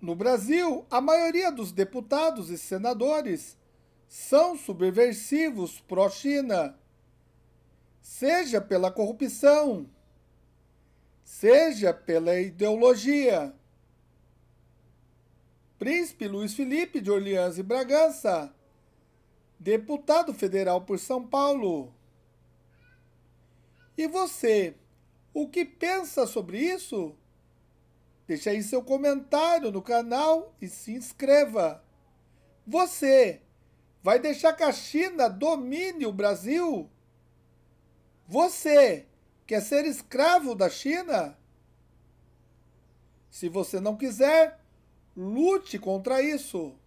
No Brasil, a maioria dos deputados e senadores são subversivos pró-China, seja pela corrupção, seja pela ideologia. Príncipe Luiz Felipe de Orleans e Bragança, deputado federal por São Paulo. E você, o que pensa sobre isso? Deixe aí seu comentário no canal e se inscreva. Você vai deixar que a China domine o Brasil? Você quer ser escravo da China? Se você não quiser, lute contra isso.